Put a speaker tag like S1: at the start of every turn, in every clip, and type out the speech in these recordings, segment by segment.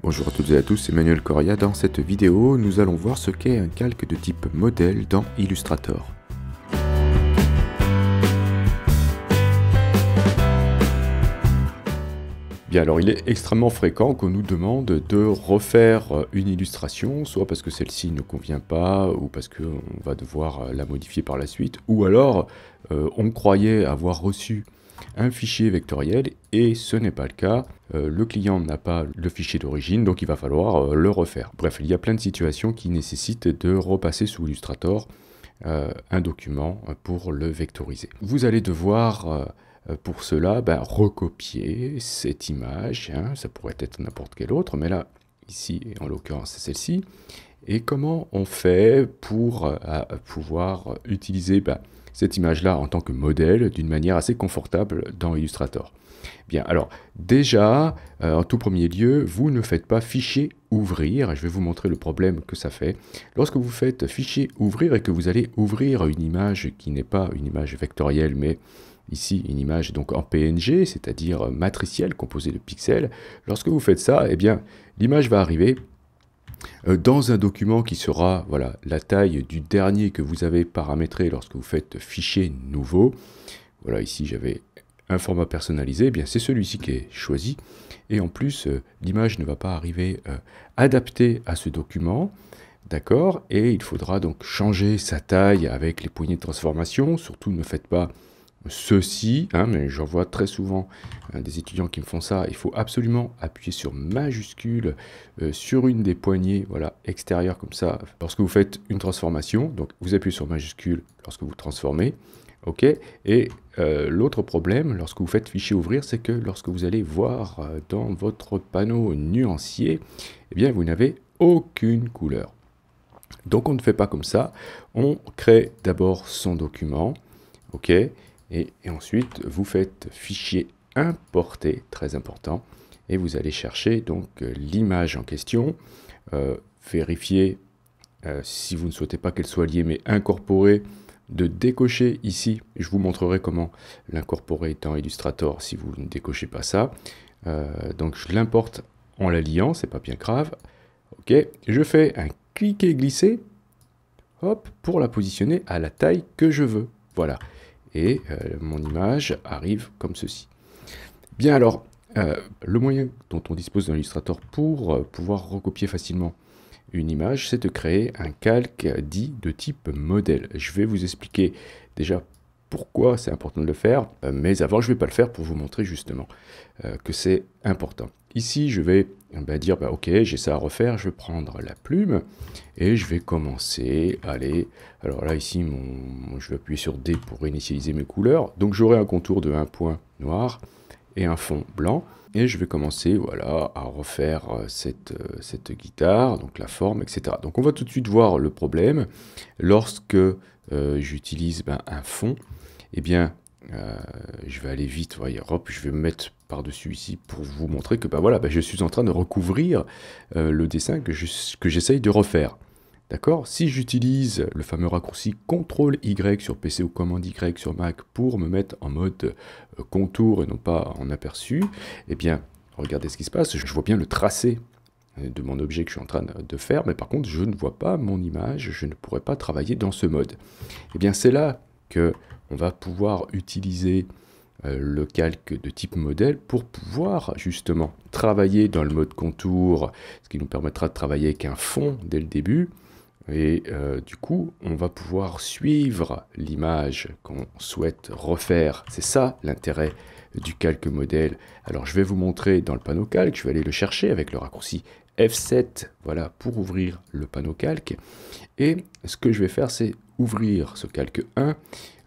S1: Bonjour à toutes et à tous, c'est Coria. Dans cette vidéo, nous allons voir ce qu'est un calque de type modèle dans Illustrator. Bien alors il est extrêmement fréquent qu'on nous demande de refaire une illustration, soit parce que celle-ci ne convient pas, ou parce qu'on va devoir la modifier par la suite, ou alors euh, on croyait avoir reçu un fichier vectoriel et ce n'est pas le cas. Euh, le client n'a pas le fichier d'origine, donc il va falloir euh, le refaire. Bref, il y a plein de situations qui nécessitent de repasser sous Illustrator euh, un document pour le vectoriser. Vous allez devoir pour cela ben, recopier cette image, hein. ça pourrait être n'importe quelle autre, mais là, ici, en l'occurrence, c'est celle-ci, et comment on fait pour euh, pouvoir utiliser bah, cette image-là en tant que modèle d'une manière assez confortable dans Illustrator Bien, alors déjà, euh, en tout premier lieu, vous ne faites pas fichier ouvrir. Je vais vous montrer le problème que ça fait. Lorsque vous faites fichier ouvrir et que vous allez ouvrir une image qui n'est pas une image vectorielle, mais ici une image donc en PNG, c'est-à-dire matricielle composée de pixels, lorsque vous faites ça, et eh bien, l'image va arriver euh, dans un document qui sera voilà, la taille du dernier que vous avez paramétré lorsque vous faites fichier nouveau. Voilà, ici j'avais un format personnalisé, eh bien c'est celui-ci qui est choisi. Et en plus, euh, l'image ne va pas arriver euh, adaptée à ce document. D'accord Et il faudra donc changer sa taille avec les poignées de transformation. Surtout ne faites pas ceci, hein, mais j'en vois très souvent hein, des étudiants qui me font ça, il faut absolument appuyer sur majuscule euh, sur une des poignées voilà, extérieures comme ça. Lorsque vous faites une transformation, donc vous appuyez sur majuscule lorsque vous transformez, ok Et euh, l'autre problème lorsque vous faites fichier ouvrir, c'est que lorsque vous allez voir euh, dans votre panneau nuancier, eh bien vous n'avez aucune couleur. Donc on ne fait pas comme ça, on crée d'abord son document, ok et, ensuite, vous faites fichier importer, très important, et vous allez chercher donc euh, l'image en question, Vérifiez euh, vérifier euh, si vous ne souhaitez pas qu'elle soit liée mais incorporée, de décocher ici, je vous montrerai comment l'incorporer dans Illustrator si vous ne décochez pas ça. donc je l'importe en la liant, c'est pas bien grave. Ok, je fais un cliquer-glisser, hop, pour la positionner à la taille que je veux. Voilà et euh, mon image arrive comme ceci. Bien alors, euh, le moyen dont on dispose dans Illustrator pour euh, pouvoir recopier facilement une image, c'est de créer un calque dit de type modèle. Je vais vous expliquer déjà pourquoi c'est important de le faire, euh, mais avant je ne vais pas le faire pour vous montrer justement euh, que c'est important. Ici je vais euh, bah, dire bah, ok j'ai ça à refaire, je vais prendre la plume et je vais commencer allez alors là ici je vais appuyer sur D pour initialiser mes couleurs, donc j'aurai un contour de un point noir et un fond blanc. Et je vais commencer voilà, à refaire cette, guitare, donc la forme, etc. Donc on va tout de suite voir le problème lorsque j'utilise bah, un fond eh bien, euh, je vais aller vite, voyez, hop, je vais me mettre par-dessus ici pour vous montrer que bah, voilà, bah, je suis en train de recouvrir euh, le dessin que j'essaye de refaire. D'accord Si j'utilise le fameux raccourci CTRL-Y sur PC ou CMD Y sur Mac pour me mettre en mode euh, contour et non pas en aperçu, eh bien, regardez ce qui se passe, je vois bien le tracé de mon objet que je suis en train de faire, mais par contre, je ne vois pas mon image, je ne pourrais pas travailler dans ce mode. Eh bien, c'est là que on va pouvoir utiliser euh, le calque de type modèle pour pouvoir justement travailler dans le mode contour, ce qui nous permettra de travailler avec un fond dès le début. Et euh, du coup, on va pouvoir suivre l'image qu'on souhaite refaire. C'est ça l'intérêt du calque modèle. Alors je vais vous montrer dans le panneau calque, je vais aller le chercher avec le raccourci F7 voilà, pour ouvrir le panneau calque. Et ce que je vais faire, c'est ouvrir ce calque 1.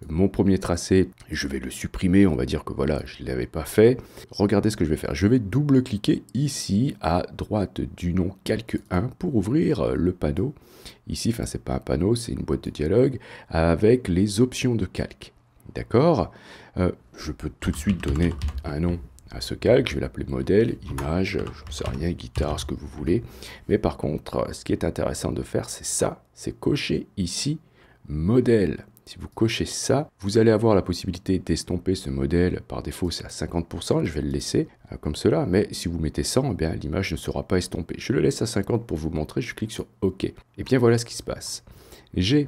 S1: Mon premier tracé, je vais le supprimer, on va dire que voilà, je ne l'avais pas fait. Regardez ce que je vais faire. Je vais double-cliquer ici à droite du nom calque 1 pour ouvrir le panneau. Ici, enfin c'est pas un panneau, c'est une boîte de dialogue avec les options de calque. D'accord euh, Je peux tout de suite donner un nom à ce calque, je vais l'appeler modèle, image, je ne sais rien, guitare, ce que vous voulez. Mais par contre, ce qui est intéressant de faire, c'est ça, c'est cocher ici modèle. Si vous cochez ça, vous allez avoir la possibilité d'estomper ce modèle. Par défaut, c'est à 50%. Je vais le laisser euh, comme cela. Mais si vous mettez 100, eh bien l'image ne sera pas estompée. Je le laisse à 50 pour vous montrer. Je clique sur OK. Et eh bien voilà ce qui se passe. J'ai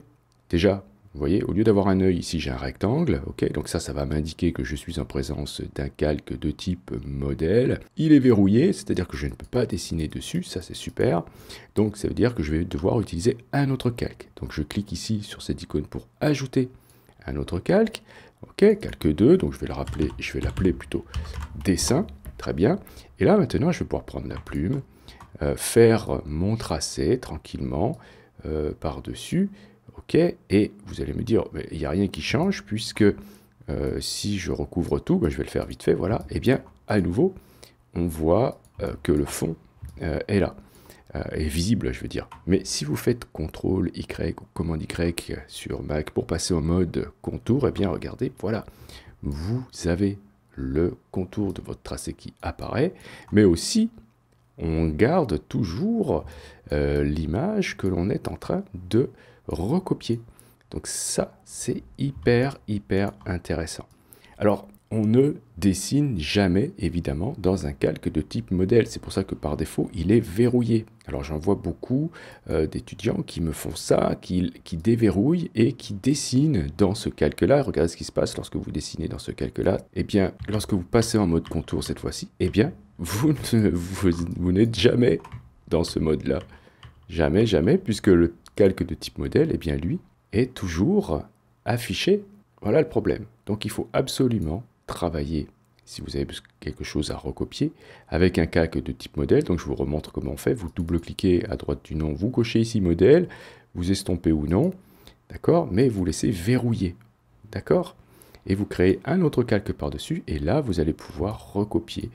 S1: déjà vous voyez, au lieu d'avoir un œil, ici j'ai un rectangle, ok, donc ça, ça va m'indiquer que je suis en présence d'un calque de type modèle. Il est verrouillé, c'est-à-dire que je ne peux pas dessiner dessus, ça c'est super. Donc ça veut dire que je vais devoir utiliser un autre calque. Donc je clique ici sur cette icône pour ajouter un autre calque, ok, calque 2, donc je vais le rappeler, je vais l'appeler plutôt dessin, très bien. Et là maintenant, je vais pouvoir prendre la plume, euh, faire mon tracé tranquillement euh, par-dessus, OK, et vous allez me dire, il n'y a rien qui change, puisque euh, si je recouvre tout, ben, je vais le faire vite fait, voilà. et eh bien, à nouveau, on voit euh, que le fond euh, est là, est visible, je veux dire. Mais si vous faites CTRL Y ou commande Y sur Mac pour passer au mode contour, et eh bien, regardez, voilà, vous avez le contour de votre tracé qui apparaît, mais aussi on garde toujours l'image que l'on est en train de recopier. Donc ça, c'est hyper, hyper intéressant. Alors, on ne dessine jamais, évidemment, dans un calque de type modèle. C'est pour ça que par défaut, il est verrouillé. Alors j'en vois beaucoup euh, d'étudiants qui me font ça, qui, qui, déverrouillent et qui dessinent dans ce calque-là. Regardez ce qui se passe lorsque vous dessinez dans ce calque-là. Eh bien, lorsque vous passez en mode contour cette fois-ci, eh bien, vous, vous n'êtes jamais dans ce mode-là. Jamais, jamais, puisque le calque de type modèle, et eh bien lui est toujours affiché. Voilà le problème. Donc il faut absolument travailler, si vous avez quelque chose à recopier, avec un calque de type modèle. Donc je vous remontre comment on fait. Vous double-cliquez à droite du nom, vous cochez ici modèle, vous estompez ou non, d'accord, mais vous laissez verrouiller, d'accord et vous créez un autre calque par-dessus et là vous allez pouvoir recopier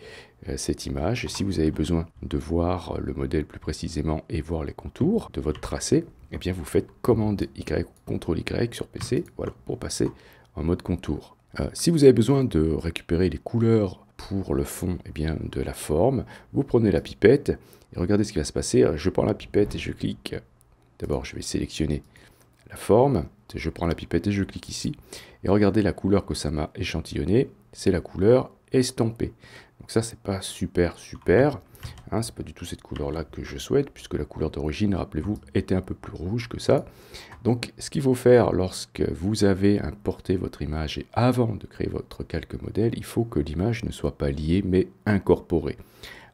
S1: euh, cette image. Si vous avez besoin de voir le modèle plus précisément et voir les contours de votre tracé, et eh bien vous faites commande Y ou CTRL Y sur PC voilà, pour passer en mode contour. Euh, si vous avez besoin de récupérer les couleurs pour le fond et eh bien, de la forme, vous prenez la pipette et regardez ce qui va se passer. Je prends la pipette et je clique. D'abord, je vais sélectionner la forme, je prends la pipette et je clique ici. Et regardez la couleur que ça m'a échantillonnée, c'est la couleur estampée. Donc ça, c'est pas super super. Hein, c'est pas du tout cette couleur-là que je souhaite, puisque la couleur d'origine, rappelez-vous, était un peu plus rouge que ça. Donc, ce qu'il faut faire lorsque vous avez importé votre image et avant de créer votre calque modèle, il faut que l'image ne soit pas liée, mais incorporée.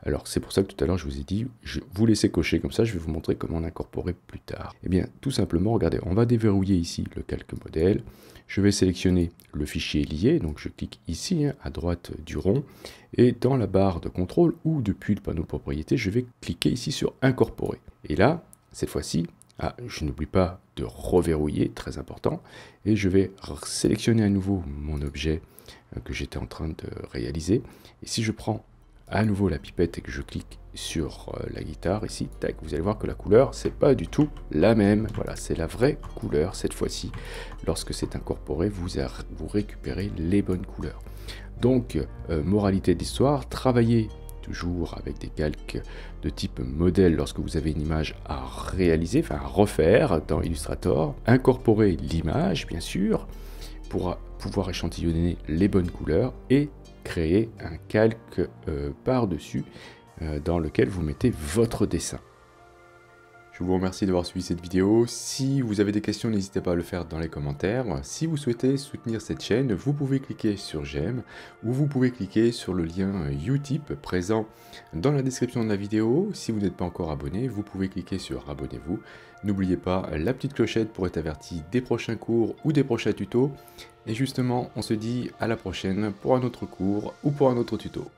S1: Alors c'est pour ça que tout à l'heure je vous ai dit, je vous laissez cocher comme ça, je vais vous montrer comment l'incorporer plus tard. Eh bien tout simplement, regardez, on va déverrouiller ici le calque modèle, je vais sélectionner le fichier lié, donc je clique ici hein, à droite du rond, et dans la barre de contrôle ou depuis le panneau propriété, je vais cliquer ici sur incorporer. Et là, cette fois-ci, ah, je n'oublie pas de reverrouiller, très important, et je vais sélectionner à nouveau mon objet euh, que j'étais en train de réaliser. Et si je prends à nouveau la pipette et que je clique sur euh, la guitare ici, tac, vous allez voir que la couleur, c'est pas du tout la même. Voilà, c'est la vraie couleur cette fois-ci. Lorsque c'est incorporé, vous, récupérez les bonnes couleurs. Donc, euh, moralité d'histoire, travaillez toujours avec des calques de type modèle lorsque vous avez une image à réaliser, enfin à refaire dans Illustrator. Incorporez l'image, bien sûr, pour pouvoir échantillonner les bonnes couleurs et créer un calque euh, par-dessus euh, dans lequel vous mettez votre dessin. Je vous remercie d'avoir suivi cette vidéo. Si vous avez des questions, n'hésitez pas à le faire dans les commentaires. Si vous souhaitez soutenir cette chaîne, vous pouvez cliquer sur j'aime ou vous pouvez cliquer sur le lien Utip présent dans la description de la vidéo. Si vous n'êtes pas encore abonné, vous pouvez cliquer sur abonnez-vous. N'oubliez pas la petite clochette pour être averti des prochains cours ou des prochains tutos. Et justement, on se dit à la prochaine pour un autre cours ou pour un autre tuto.